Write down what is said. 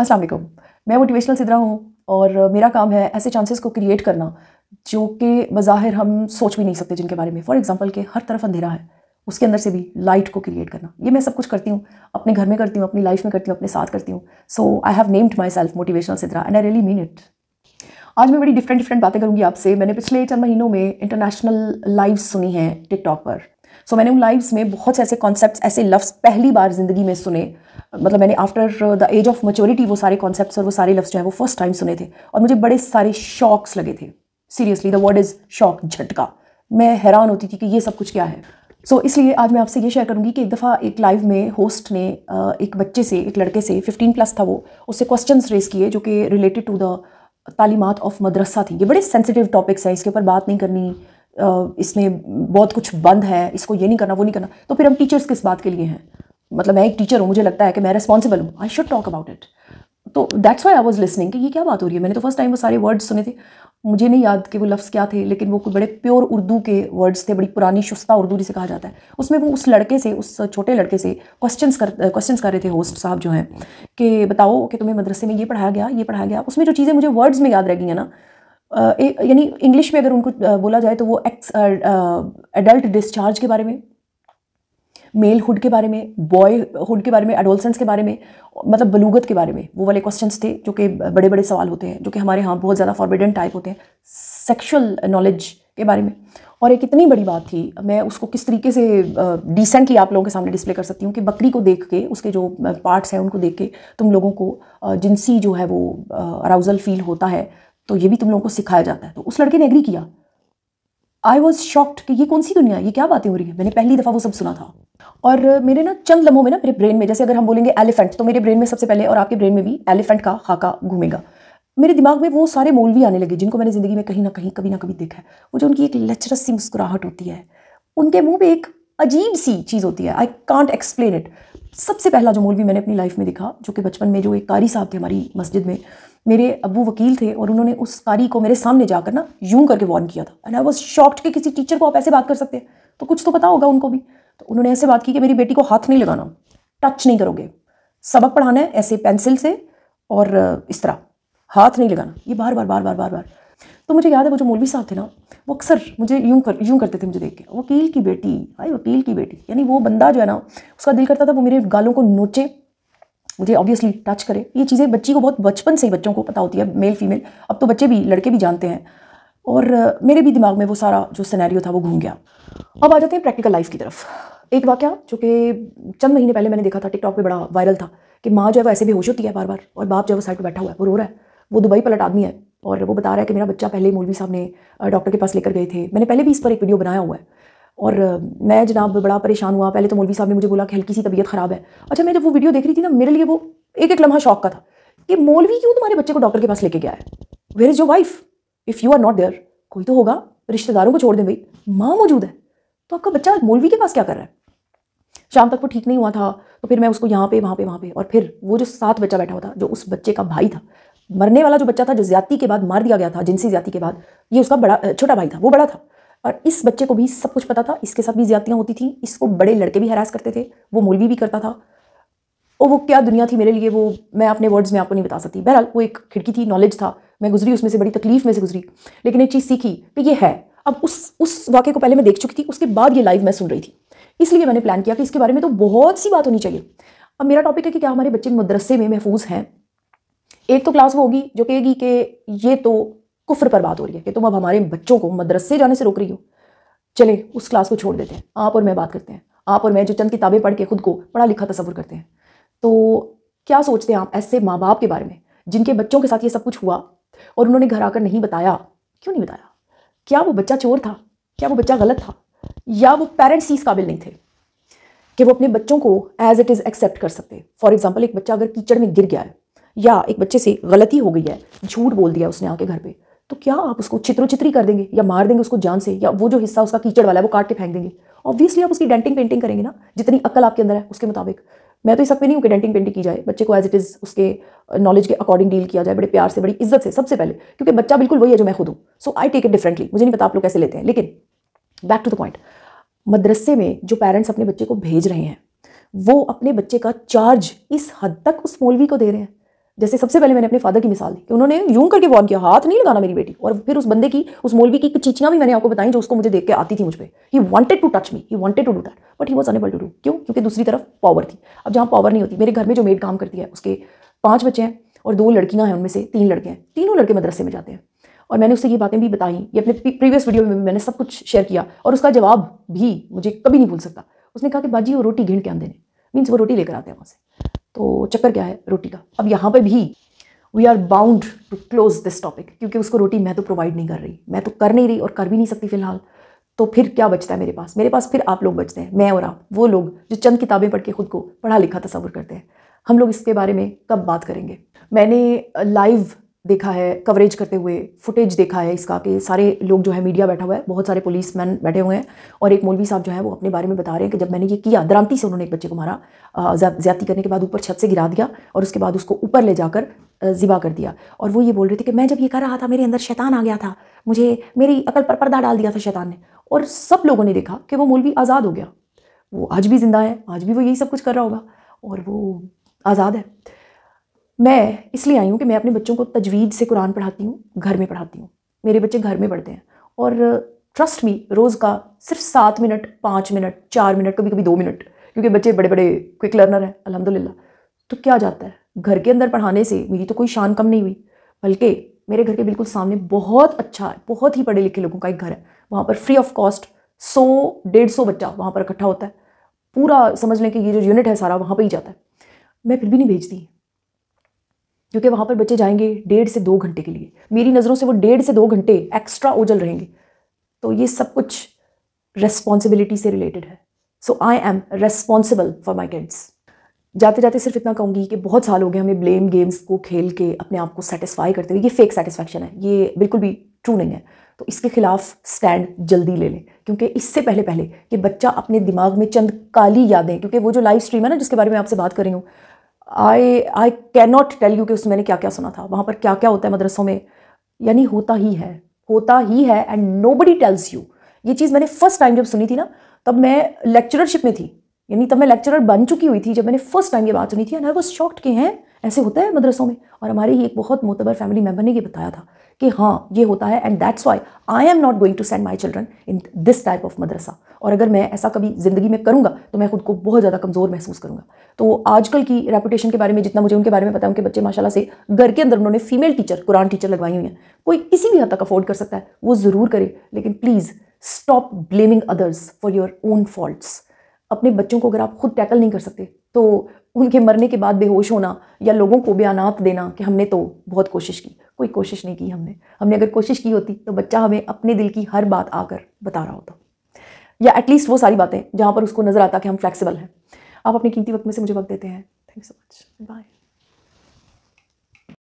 अस्सलाम वालेकुम मैं मोटिवेशनल सिद्रा हूँ और मेरा काम है ऐसे चांसेस को क्रिएट करना जो कि बज़ाहिर हम सोच भी नहीं सकते जिनके बारे में फॉर एग्ज़ाम्पल के हर तरफ अंधेरा है उसके अंदर से भी लाइट को क्रिएट करना ये मैं सब कुछ करती हूँ अपने घर में करती हूँ अपनी लाइफ में करती हूँ अपने साथ करती हूँ so I have named myself motivational Sidra and I really mean it आज मैं बड़ी डिफरेंट डिफरेंट बातें करूँगी आपसे मैंने पिछले चंद महीनों में इंटरनेशनल लाइव सुनी है टिकटॉक पर सो मैंने उन लाइव्स में बहुत से ऐसे कॉन्सेप्ट ऐसे लफ्स पहली बार ज़िंदगी में सुने मतलब मैंने after the age of maturity वो सारे कॉन्सेप्ट और वो सारे लफ्स जो है वो फर्स्ट टाइम सुने थे और मुझे बड़े सारे शॉक्स लगे थे seriously the word is shock झटका मैं हैरान होती थी कि ये सब कुछ क्या है सो so, इसलिए आज मैं आपसे ये शेयर करूंगी कि एक दफ़ा एक लाइव में होस्ट ने एक बच्चे से एक लड़के से 15 प्लस था वो उससे क्वेश्चंस रेस किए जो कि रिलेटेड टू द तालीमत ऑफ मदरसा थी ये बड़े सेंसिटिव टॉपिक्स हैं इसके ऊपर बात नहीं करनी इसमें बहुत कुछ बंद है इसको ये नहीं करना वो नहीं करना तो फिर हम टीचर्स किस बात के लिए हैं मतलब मैं एक टीचर हूँ मुझे लगता है कि मैं रिस्पॉन्सिबल हूँ I should talk about it तो that's why I was listening कि ये क्या बात हो रही है मैंने तो फर्स्ट टाइम वो सारे वर्ड्स सुने थे मुझे नहीं याद कि वो लफ्ज़ क्या थे लेकिन वो बड़े प्योर उर्दू के वर्ड्स थे बड़ी पुरानी शुस्ता उर्दू जिसे कहा जाता है उसमें वो उस लड़के से उस छोटे लड़के से क्वेश्चन कर क्वेश्चन कर रहे थे होस्ट साहब जो हैं कि बताओ कि तुम्हें मदरसे में ये पढ़ाया गया ये पढ़ाया गया उसमें जो चीज़ें मुझे वर्ड्स में याद रह गई हैं ना यानी इंग्लिश में अगर उनको बोला जाए तो वो एक्स एडल्ट डिस्चार्ज के बारे में मेल हुड के बारे में बॉय हुड के बारे में एडोलसेंस के बारे में मतलब बलूगत के बारे में वो वाले क्वेश्चंस थे जो कि बड़े बड़े सवाल होते हैं जो कि हमारे यहाँ बहुत ज़्यादा फॉरबिडन टाइप होते हैं सेक्शुअल नॉलेज के बारे में और एक इतनी बड़ी बात थी मैं उसको किस तरीके से डिसेंटली आप लोगों के सामने डिस्प्ले कर सकती हूँ कि बकरी को देख के उसके जो पार्ट्स हैं उनको देख के तुम लोगों को जिनसी जो है वो अराउज़ल फील होता है तो ये भी तुम लोगों को सिखाया जाता है तो उस लड़के ने एग्री किया आई वॉज शॉक्ड कि ये कौन सी दुनिया है ये क्या बातें हो रही है मैंने पहली दफ़ा वो सब सुना था और मेरे ना चंद लम्हों में ना मेरे ब्रेन में जैसे अगर हम बोलेंगे एलिफेंट तो मेरे ब्रेन में सबसे पहले और आपके ब्रेन में भी एलिफेंट का खाका घूमेगा मेरे दिमाग में वो सारे मौलवी आने लगे जिनको मैंने ज़िंदगी में कहीं ना कहीं कभी ना कभी देखा है वो जो उनकी एक लचरस सी मुस्कुराहट होती है उनके मुंह पे एक अजीब सी चीज़ होती है आई कांट एक्सप्लेन इट सबसे पहला जो मोलवी मैंने अपनी लाइफ में देखा जो कि बचपन में जो एक कारी साहब थे हमारी मस्जिद में मेरे अबू वकील थे और उन्होंने उस कारी को मेरे सामने जाकर ना यूं करके वार्न किया था एंड आई वॉज शॉक्ड कि किसी टीचर को आप ऐसे बात कर सकते हैं तो कुछ तो पता होगा उनको भी तो उन्होंने ऐसे बात की कि मेरी बेटी को हाथ नहीं लगाना टच नहीं करोगे सबक पढ़ाना है ऐसे पेंसिल से और इस तरह हाथ नहीं लगाना ये बार बार बार बार बार बार तो मुझे याद है वो जो मौलवी साहब थे ना वो अक्सर मुझे यूं कर यूं करते थे मुझे देख के वकील की बेटी भाई वकील की बेटी यानी वो बंदा जो है ना उसका दिल करता था वो मेरे गालों को नोचे मुझे ऑब्वियसली टच करे ये चीज़ें बच्ची को बहुत बचपन से ही बच्चों को पता होती है मेल फीमेल अब तो बच्चे भी लड़के भी जानते हैं और मेरे भी दिमाग में वो सारा जो सिनेरियो था वो घूम गया अब आ जाते हैं प्रैक्टिकल लाइफ की तरफ एक वाक्य जो कि चंद महीने पहले मैंने देखा था टिकटॉक पे बड़ा वायरल था कि माँ जो है वो ऐसे होश होती है बार बार और बाप जो है वो साइड पर बैठा हुआ है वो रो रहा है वो दुबई पलट आदमी है और वो बता रहा है कि मेरा बच्चा पहले मौलवी साहब ने डॉक्टर के पास लेकर गए थे मैंने पहले भी इस पर एक वीडियो बनाया हुआ है और मैं जनाब बड़ा परेशान हुआ पहले तो मौलवी साहब ने मुझे बोला कि हल्की सी तबीयत ख़राब है अच्छा मैं जब वो वीडियो देख रही थी ना मेरे लिए वो एक एक लम्हा शौक का था कि मौलवी क्यों तुम्हारे बच्चे को डॉक्टर के पास लेके गया है where is your wife if you are not there कोई तो होगा रिश्तेदारों को छोड़ दें भाई माँ मौजूद है तो आपका बच्चा मौलवी के पास क्या कर रहा है शाम तक वो ठीक नहीं हुआ था तो फिर मैं उसको यहाँ पे वहाँ पे वहाँ पे और फिर वो जो सात बच्चा बैठा हुआ था जो उस बच्चे का भाई था मरने वाला जो बच्चा था जो ज्यादा के बाद मार दिया गया था जिनसी ज्यादा के बाद ये उसका बड़ा छोटा भाई था वो बड़ा था और इस बच्चे को भी सब कुछ पता था इसके साथ भी ज्यादतियाँ होती थी इसको बड़े लड़के भी हरास करते थे वो मौलवी भी करता था और वो क्या दुनिया थी मेरे लिए वो मैं अपने वर्ड्स में आपको नहीं बता सकती बहरहाल वो एक खिड़की थी नॉलेज था मैं गुजरी उसमें से बड़ी तकलीफ में से गुजरी लेकिन एक चीज़ सीखी कि ये है अब उस उस वाक्य को पहले मैं देख चुकी थी उसके बाद ये लाइव मैं सुन रही थी इसलिए मैंने प्लान किया कि इसके बारे में तो बहुत सी बात होनी चाहिए अब मेरा टॉपिक है कि क्या हमारे बच्चे मदरसे में महफूज हैं एक तो क्लास वो होगी जो कहेगी कि ये तो कुफर पर बात हो रही है कि तुम अब हमारे बच्चों को मदरसे जाने से रोक रही हो चले उस क्लास को छोड़ देते हैं आप और मैं बात करते हैं आप और मैं जो चंद किताबें पढ़ के खुद को पढ़ा लिखा तस्वुर करते हैं तो क्या सोचते हैं आप ऐसे माँ बाप के बारे में जिनके बच्चों के साथ ये सब कुछ हुआ और उन्होंने घर आकर नहीं बताया क्यों नहीं बताया क्या वो बच्चा चोर था क्या वो बच्चा गलत था या वो पेरेंट्स ही इस काबिल नहीं थे कि वो अपने बच्चों को एज इट इज़ एक्सेप्ट कर सकते फॉर एग्जाम्पल एक बच्चा अगर कीचड़ में गिर गया है या एक बच्चे से गलती हो गई है झूठ बोल दिया उसने आके घर पर तो क्या आप उसको चित्री कर देंगे या मार देंगे उसको जान से या वो जो हिस्सा उसका कीचड़ वाला है वो काट के फेंक देंगे ऑब्वियसली आप उसकी डेंटिंग पेंटिंग करेंगे ना जितनी अकल आपके अंदर है उसके मुताबिक मैं तो इस सब पे नहीं हूँ कि डेंटिंग पेंटिंग की जाए बच्चे को एज इट इज़ उसके नॉलेज uh, के अकॉर्डिंग डील किया जाए बड़े प्यार से बड़ी इज्जत से सबसे पहले क्योंकि बच्चा बिल्कुल वही है जो मैं खुद हूँ so I take it differently मुझे नहीं पता आप लोग कैसे लेते हैं लेकिन बैक टू द पॉइंट मदरसे में जो पेरेंट्स अपने बच्चे को भेज रहे हैं वो अपने बच्चे का चार्ज इस हद तक उस मौलवी को दे रहे हैं जैसे सबसे पहले मैंने अपने फादर की मिसाल दी कि उन्होंने यूं करके वॉर्न किया हाथ नहीं लगाना मेरी बेटी और फिर उस बंदे की उस मौलवी की चीचियाँ भी मैंने आपको बताई जो उसको मुझे देख के आती थी मुझ पर he wanted to touch me he wanted to do that but he was unable to do क्यों क्योंकि दूसरी तरफ पावर थी अब जहाँ पावर नहीं होती मेरे घर में जो मेड काम करती है उसके पाँच बच्चे हैं और दो लड़कियाँ हैं उनमें से तीन लड़के हैं तीनों लड़के मदरसे में जाते हैं और मैंने उससे ये बातें भी बताई ये अपने प्रीवियस वीडियो में मैंने सब कुछ शेयर किया और उसका जवाब भी मुझे कभी नहीं भूल सकता उसने कहा कि बाजी वो रोटी घिन के आंदे ने मीन्स वो रोटी लेकर आते हैं वहाँ से तो चक्कर क्या है रोटी का अब यहाँ पर भी we are bound to close this topic क्योंकि उसको रोटी मैं तो प्रोवाइड नहीं कर रही मैं तो कर नहीं रही और कर भी नहीं सकती फिलहाल तो फिर क्या बचता है मेरे पास मेरे पास फिर आप लोग बचते हैं मैं और आप वो लोग जो चंद किताबें पढ़ के खुद को पढ़ा लिखा तस्वुर करते हैं हम लोग इसके बारे में कब बात करेंगे मैंने लाइव देखा है कवरेज करते हुए फुटेज देखा है इसका कि सारे लोग जो है मीडिया बैठा हुआ है बहुत सारे पुलिस मैन बैठे हुए हैं और एक मौलवी साहब जो है वो अपने बारे में बता रहे हैं कि जब मैंने ये किया दरामती से उन्होंने एक बच्चे को मारा ज्यादा करने के बाद ऊपर छत से गिरा दिया और उसके बाद उसको ऊपर ले जाकर ज़िबा कर दिया और वो ये बोल रहे थे कि मैं जब ये कर रहा था मेरे अंदर शैतान आ गया था मुझे मेरी अकल पर पर्दा डाल दिया था शैतान ने और सब लोगों ने देखा कि वो मौलवी आज़ाद हो गया वो आज भी ज़िंदा है आज भी वो यही सब कुछ कर रहा होगा और वो आज़ाद है मैं इसलिए आई हूँ कि मैं अपने बच्चों को तजवीज़ से कुरान पढ़ाती हूँ घर में पढ़ाती हूँ मेरे बच्चे घर में पढ़ते हैं और ट्रस्ट मी रोज़ का सिर्फ सात मिनट पाँच मिनट चार मिनट कभी कभी दो मिनट क्योंकि बच्चे बड़े बड़े क्विक लर्नर हैं अलहमदिल्ला तो क्या जाता है घर के अंदर पढ़ाने से मेरी तो कोई शान कम नहीं हुई बल्कि मेरे घर के बिल्कुल सामने बहुत अच्छा है बहुत ही पढ़े लिखे लोगों का एक घर है वहाँ पर फ्री ऑफ कॉस्ट सौ डेढ़ सौ बच्चा वहाँ पर इकट्ठा होता है पूरा समझ लें कि ये जो यूनिट है सारा वहाँ पर ही जाता है मैं फिर भी नहीं भेजती क्योंकि वहाँ पर बच्चे जाएंगे डेढ़ से दो घंटे के लिए मेरी नज़रों से वो डेढ़ से दो घंटे एक्स्ट्रा ओझल रहेंगे तो ये सब कुछ रेस्पॉन्सिबिलिटी से रिलेटेड है so I am responsible for my kids जाते जाते सिर्फ इतना कहूँगी कि बहुत साल हो गए हमें ब्लेम गेम्स को खेल के अपने आप को सेटिस्फाई करते हुए ये फेक सेटिस्फैक्शन है ये बिल्कुल भी ट्रू नहीं है तो इसके खिलाफ स्टैंड जल्दी ले लें क्योंकि इससे पहले पहले कि बच्चा अपने दिमाग में चंद काली यादें क्योंकि वो जो लाइव स्ट्रीम है ना जिसके बारे में आपसे बात कर रही हूँ I I can not tell you कि उसमें मैंने क्या क्या सुना था वहाँ पर क्या क्या होता है मदरसों में यानी होता ही है होता ही है and nobody tells you ये चीज़ मैंने फर्स्ट टाइम जब सुनी थी ना तब मैं लेक्चररशिप में थी यानी तब मैं लेक्चरर बन चुकी हुई थी जब मैंने फर्स्ट टाइम ये बात सुनी थी एंड आई वॉज शॉक्ट के हैं ऐसे होता है मदरसों में और हमारे ही एक बहुत मोतबर फैमिली मेम्बर ने ये बताया था कि हाँ ये होता है and that's why I am not going to send my children in this type of मदरसा और अगर मैं ऐसा कभी ज़िंदगी में करूँगा तो मैं खुद को बहुत ज़्यादा कमज़ोर महसूस करूँगा तो आजकल की रेपुटेशन के बारे में जितना मुझे उनके बारे में पता है उनके बच्चे माशाला से घर के अंदर उन्होंने फीमेल टीचर कुरान टीचर लगवाई हुई हैं कोई किसी भी हद तक अफोर्ड कर सकता है वो ज़रूर करे लेकिन please stop blaming others for your own faults अपने बच्चों को अगर आप खुद टैकल नहीं कर सकते तो उनके मरने के बाद बेहोश होना या लोगों को बयानात देना कि हमने तो बहुत कोशिश की कोई कोशिश नहीं की हमने हमने अगर कोशिश की होती तो बच्चा हमें अपने दिल की हर बात आकर बता रहा होता या एटलीस्ट वो सारी बातें जहाँ पर उसको नज़र आता कि हम फ्लैक्सीबल हैं आप अपने कीमती वक्त में से मुझे वक्त देते हैं thank you so much bye